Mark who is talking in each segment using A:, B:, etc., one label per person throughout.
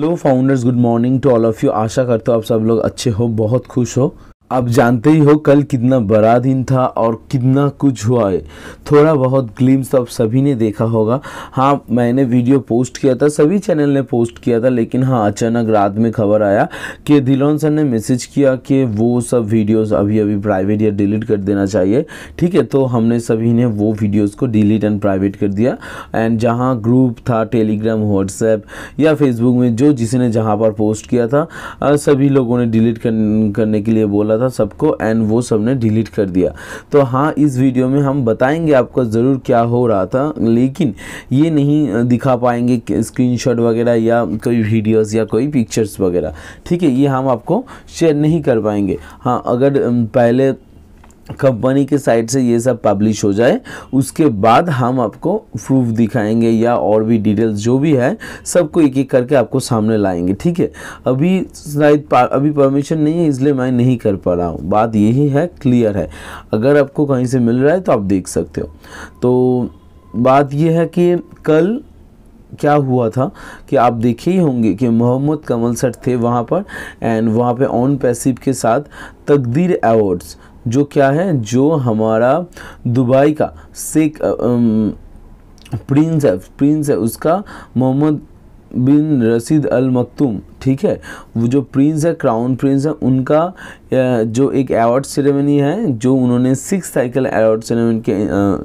A: hello founders good morning to all of you आशा करता हूँ आप सब लोग अच्छे हो बहुत खुश हो आप जानते ही हो कल कितना बड़ा दिन था और कितना कुछ हुआ है थोड़ा बहुत ग्लिम्स तो आप सभी ने देखा होगा हाँ मैंने वीडियो पोस्ट किया था सभी चैनल ने पोस्ट किया था लेकिन हाँ अचानक रात में खबर आया कि दिलोन सर ने मैसेज किया कि वो सब वीडियोस अभी अभी प्राइवेट या डिलीट कर देना चाहिए ठीक है तो हमने सभी ने वो वीडियोज़ को डिलीट एंड प्राइवेट कर दिया एंड जहाँ ग्रुप था टेलीग्राम व्हाट्सएप या फेसबुक में जो जिसने जहाँ पर पोस्ट किया था सभी लोगों ने डिलीट करने के लिए बोला था सबको एंड वो सब ने डिलीट कर दिया तो हाँ इस वीडियो में हम बताएंगे आपको ज़रूर क्या हो रहा था लेकिन ये नहीं दिखा पाएंगे स्क्रीनशॉट वगैरह या कोई वीडियोस या कोई पिक्चर्स वगैरह ठीक है ये हम आपको शेयर नहीं कर पाएंगे हाँ अगर पहले कंपनी के साइड से ये सब पब्लिश हो जाए उसके बाद हम आपको प्रूफ दिखाएंगे या और भी डिटेल्स जो भी है सबको एक एक करके आपको सामने लाएंगे ठीक है अभी शायद अभी परमिशन नहीं है इसलिए मैं नहीं कर पा रहा हूँ बात यही है क्लियर है अगर आपको कहीं से मिल रहा है तो आप देख सकते हो तो बात यह है कि कल क्या हुआ था कि आप देखे ही होंगे कि मोहम्मद कमल सर थे वहाँ पर एंड वहाँ पे ऑन पैसिव के साथ तकदीर अवार्ड्स जो क्या है जो हमारा दुबई का सिख प्रिंस है प्रिंस है उसका मोहम्मद बिन रसीद अल मकतूम ठीक है वो जो प्रिंस है क्राउन प्रिंस है उनका जो एक अवार्ड सेरेमनी है जो उन्होंने सिक्स साइकिल अवार्ड सेरेमनी के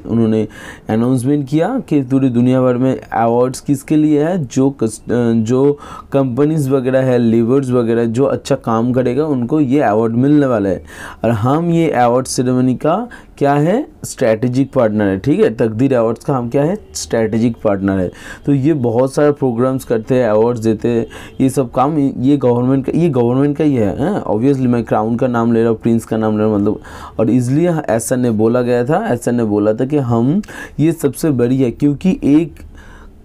A: उन्होंने अनाउंसमेंट किया कि पूरी दुनिया भर में अवार्ड्स किसके लिए है जो जो कंपनीज वगैरह है लेबर्स वगैरह जो अच्छा काम करेगा उनको ये अवार्ड मिलने वाला है और हम ये अवार्ड सेरेमनी का क्या है स्ट्रैटेजिक पार्टनर है ठीक है तकदीर अवार्ड्स का हम क्या है स्ट्रैटेजिक पार्टनर है तो ये बहुत सारे प्रोग्राम्स करते हैं अवार्ड्स देते हैं ये सब काम ये गवर्नमेंट का ये गवर्नमेंट का ही है ऑब्वियसली मैं क्राउन उनका नाम ले रहा हूँ प्रिंस का नाम ले रहा हूँ मतलब और इसलिए ऐसा ने बोला गया था ऐसा ने बोला था कि हम ये सबसे बड़ी है क्योंकि एक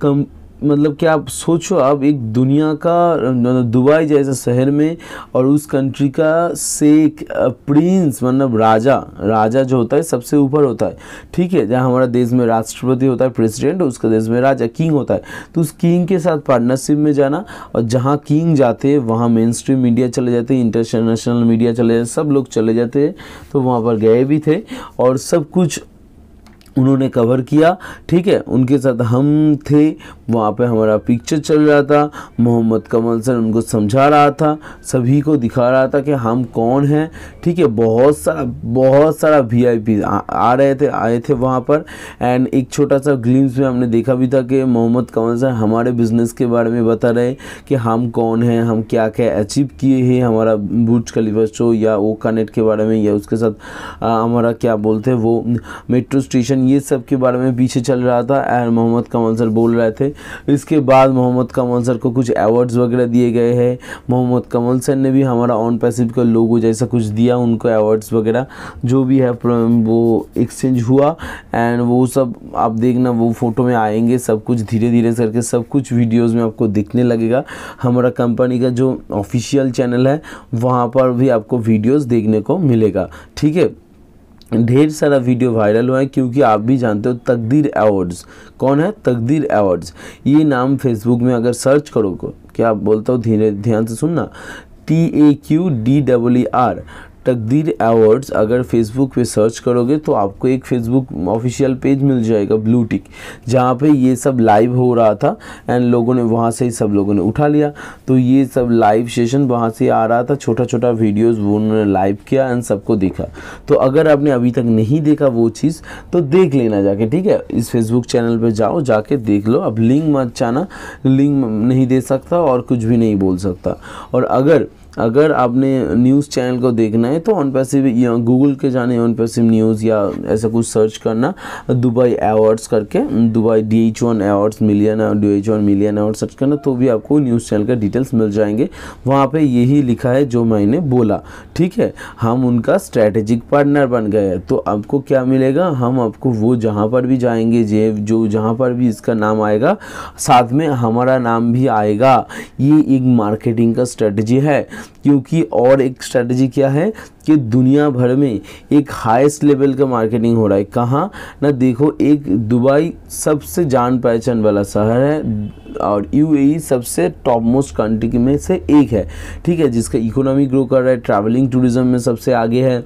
A: कम मतलब कि आप सोचो आप एक दुनिया का मतलब दुबई जैसे शहर में और उस कंट्री का शेख प्रिंस मतलब राजा राजा जो होता है सबसे ऊपर होता है ठीक है जहाँ हमारा देश में राष्ट्रपति होता है प्रेसिडेंट उसका देश में राजा किंग होता है तो उस किंग के साथ पार्टनरशिप में जाना और जहाँ किंग जाते हैं वहाँ मेन स्ट्रीम मीडिया चले जाते हैं इंटरनेशनल मीडिया चले जाते सब लोग चले जाते हैं तो वहाँ पर गए भी थे और सब कुछ उन्होंने कवर किया ठीक है उनके साथ हम थे वहाँ पे हमारा पिक्चर चल रहा था मोहम्मद कमल सर उनको समझा रहा था सभी को दिखा रहा था कि हम कौन हैं ठीक है बहुत सारा बहुत सारा वी आई पी आ, आ रहे थे आए थे वहाँ पर एंड एक छोटा सा ग्लिम्स में हमने देखा भी था कि मोहम्मद कमल सर हमारे बिज़नेस के बारे में बता रहे कि हम कौन हैं हम क्या क्या अचीव किए हैं हमारा बुर्ज खलीफा शो या वो कनेक्ट के बारे में या उसके साथ आ, हमारा क्या बोलते हैं वो मेट्रो स्टेशन एंड ये सब के बारे में पीछे चल रहा था एंड मोहम्मद कमल सर बोल रहे थे इसके बाद मोहम्मद कमल सर को कुछ अवार्ड्स वगैरह दिए गए हैं मोहम्मद कमल सर ने भी हमारा ऑन पैसिव का लोगो जैसा कुछ दिया उनको अवार्ड्स वगैरह जो भी है वो एक्सचेंज हुआ एंड वो सब आप देखना वो फ़ोटो में आएंगे सब कुछ धीरे धीरे करके सब कुछ वीडियोज़ में आपको दिखने लगेगा हमारा कंपनी का जो ऑफिशियल चैनल है वहाँ पर भी आपको वीडियोज़ देखने को मिलेगा ठीक है ढेर सारा वीडियो वायरल हुआ है क्योंकि आप भी जानते हो तकदीर अवार्ड्स कौन है तकदीर अवार्ड्स ये नाम फेसबुक में अगर सर्च करो क्या बोलता हूँ धीरे ध्यान से सुनना T A Q D W R Taqdeer awards अगर फेसबुक पे सर्च करोगे तो आपको एक फेसबुक ऑफिशियल पेज मिल जाएगा ब्लू टिक जहाँ पे ये सब लाइव हो रहा था एंड लोगों ने वहाँ से ही सब लोगों ने उठा लिया तो ये सब लाइव सेशन वहाँ से आ रहा था छोटा छोटा वीडियोज़ वो उन्होंने लाइव किया एंड सबको देखा तो अगर आपने अभी तक नहीं देखा वो चीज़ तो देख लेना जाके ठीक है इस फेसबुक चैनल पर जाओ जाके देख लो अब लिंक मत जाना लिंक नहीं दे सकता और कुछ भी नहीं बोल सकता और अगर अगर आपने न्यूज़ चैनल को देखना है तो ऑन पैसिव या गूगल के जाने ऑन पैसिव न्यूज़ या ऐसा कुछ सर्च करना दुबई अवार्ड्स करके Dubai D H one awards million D H one million award search करना तो भी आपको न्यूज़ चैनल का डिटेल्स मिल जाएंगे वहाँ पे यही लिखा है जो मैंने बोला ठीक है हम उनका स्ट्रैटेजिक पार्टनर बन गए तो आपको क्या मिलेगा हम आपको वो जहाँ पर भी जाएंगे जे जो जहाँ पर भी इसका नाम आएगा साथ में हमारा नाम भी आएगा ये एक मार्केटिंग का स्ट्रेटजी है क्योंकि और एक स्ट्रैटेजी क्या है कि दुनिया भर में एक हाईएस्ट लेवल का मार्केटिंग हो रहा है कहाँ ना देखो एक दुबई सबसे जान पहचान वाला शहर है और यूएई e सबसे टॉप मोस्ट कंट्री में से एक है ठीक है जिसका इकोनॉमी ग्रो कर रहा है ट्रैवलिंग टूरिज्म में सबसे आगे है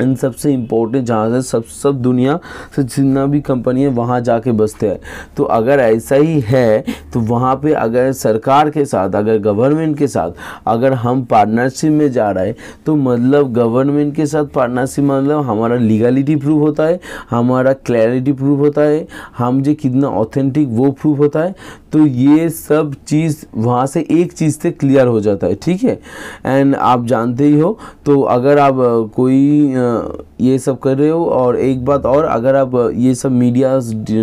A: इन सबसे इम्पोर्टेंट जहाँ से सब सब दुनिया से जितना भी कंपनी है वहाँ जाके बसते हैं तो अगर ऐसा ही है तो वहाँ पे अगर सरकार के साथ अगर गवर्नमेंट के साथ अगर हम पार्टनरशिप में जा रहे हैं तो मतलब गवर्नमेंट के साथ पार्टनरशिप मतलब हमारा लीगलिटी प्रूफ होता है हमारा क्लैरिटी प्रूफ होता है हम जो कितना ऑथेंटिक वो प्रूफ होता है तो ये सब चीज़ वहाँ से एक चीज़ से क्लियर हो जाता है ठीक है एंड आप जानते ही हो तो अगर आप कोई ये सब कर रहे हो और एक बात और अगर आप ये सब मीडिया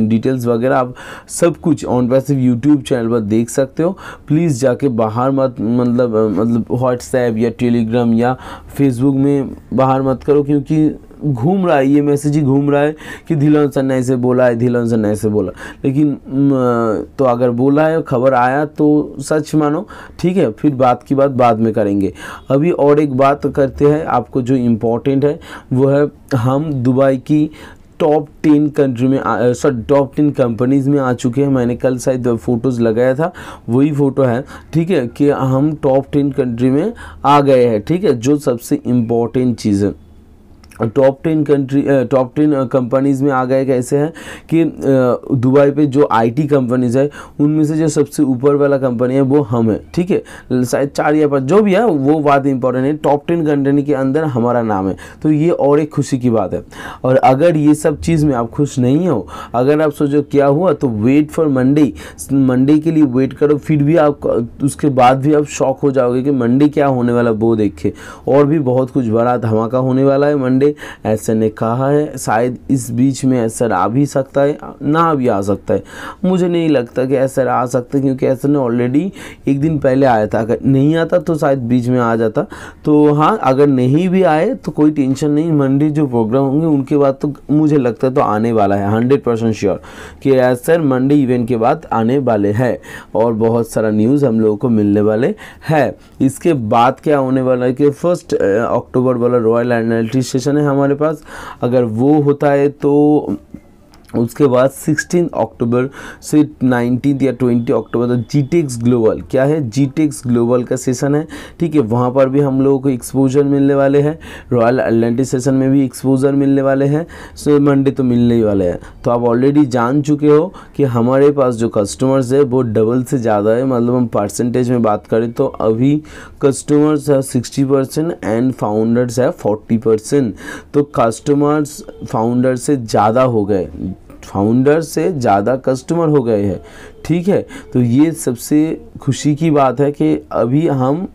A: डिटेल्स वगैरह आप सब कुछ ऑन पैसिव यूट्यूब चैनल पर देख सकते हो प्लीज़ जाके बाहर मत मतलब मतलब व्हाट्सएप या टेलीग्राम या फेसबुक में बाहर मत करो क्योंकि घूम रहा है ये मैसेज ही घूम रहा है कि धिलन सन्ने से बोला है धिलन सन्ना से बोला लेकिन तो अगर बोला है खबर आया तो सच मानो ठीक है फिर बात की बात बाद में करेंगे अभी और एक बात करते हैं आपको जो इम्पोर्टेंट है वो है हम दुबई की टॉप टेन कंट्री में सॉरी टॉप टेन कंपनीज़ में आ चुके हैं मैंने कल शायद फ़ोटोज़ लगाया था वही फ़ोटो है ठीक है कि हम टॉप टेन कंट्री में आ गए हैं ठीक है जो सबसे इम्पोर्टेंट चीज़ है top ten country top ten companies में आ गए कैसे हैं कि दुबई पे जो आईटी कंपनीज़ है उनमें से जो सबसे ऊपर वाला कंपनी है वो हम है ठीक है शायद चार या पाँच जो भी है वो बात इंपॉर्टेंट है टॉप टेन कंट्री के अंदर हमारा नाम है तो ये और एक खुशी की बात है और अगर ये सब चीज़ में आप खुश नहीं हो अगर आप सोचो क्या हुआ तो वेट फॉर मंडे मंडे के लिए वेट करो फिर भी आप उसके बाद भी आप शॉक हो जाओगे कि मंडे क्या होने वाला वो देखे और भी बहुत कुछ बड़ा धमाका होने वाला है मंडे सकते ऐसे ने कहा है शायद इस बीच में ऐसा आ भी सकता है ना भी आ सकता है मुझे नहीं लगता कि ऐसा आ सकता क्योंकि ऐसा ने ऑलरेडी एक दिन पहले आया था अगर नहीं आता तो शायद बीच में आ जाता तो हाँ अगर नहीं भी आए तो कोई टेंशन नहीं मंडे जो प्रोग्राम होंगे उनके बाद तो मुझे लगता है तो आने वाला है हंड्रेड परसेंट श्योर कि सर मंडे इवेंट के बाद आने वाले हैं और बहुत सारा न्यूज़ हम लोगों को मिलने वाले है इसके बाद क्या होने वाला है कि फर्स्ट अक्टूबर वाला रॉयल एनल्टी सेशन है हमारे पास अगर वो होता है तो उसके बाद 16 अक्टूबर से 19 या 20 अक्टूबर तक जी टेक्स ग्लोबल क्या है जी टेक्स ग्लोबल का सेशन है ठीक है वहाँ पर भी हम लोगों को एक्सपोजर मिलने वाले हैं रॉयल अटलांटिक सेशन में भी एक्सपोजर मिलने वाले हैं सो मंडे तो मिलने ही वाले हैं तो आप ऑलरेडी जान चुके हो कि हमारे पास जो कस्टमर्स है वो डबल से ज़्यादा है मतलब हम परसेंटेज में बात करें तो अभी कस्टमर्स है सिक्सटी परसेंट एंड फाउंडर्स है फोर्टी परसेंट तो कस्टमर्स फाउंडर से ज़्यादा हो गए फाउंडर से ज़्यादा कस्टमर हो गए हैं ठीक है तो ये सबसे खुशी की बात है कि अभी हम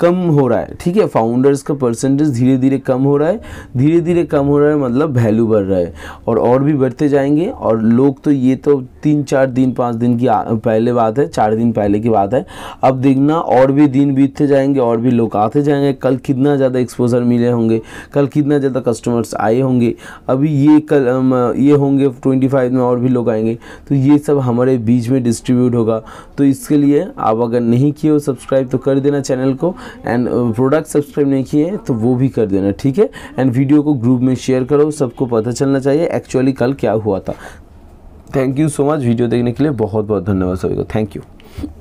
A: कम हो रहा है ठीक है फाउंडर्स का परसेंटेज धीरे धीरे कम हो रहा है धीरे धीरे कम हो रहा है मतलब वैल्यू बढ़ रहा है और और भी बढ़ते जाएंगे और लोग तो ये तो तीन चार दिन पाँच दिन की पहले बात है चार दिन पहले की बात है अब देखना और भी दिन बीतते जाएंगे और भी लोग आते जाएंगे कल कितना ज़्यादा एक्सपोजर मिले होंगे कल कितना ज़्यादा कस्टमर्स आए होंगे अभी ये कल ये होंगे ट्वेंटी फाइव में और भी लोग आएंगे तो ये सब हमारे बीच में डिस्ट्रीब्यूट होगा तो इसके लिए आप अगर नहीं किए हो सब्सक्राइब तो कर देना चैनल को एंड प्रोडक्ट सब्सक्राइब नहीं किए तो वो भी कर देना ठीक है एंड वीडियो को ग्रुप में शेयर करो सबको पता चलना चाहिए एक्चुअली कल क्या हुआ था thank you so much video देखने के लिए बहुत बहुत धन्यवाद सभी को थैंक यू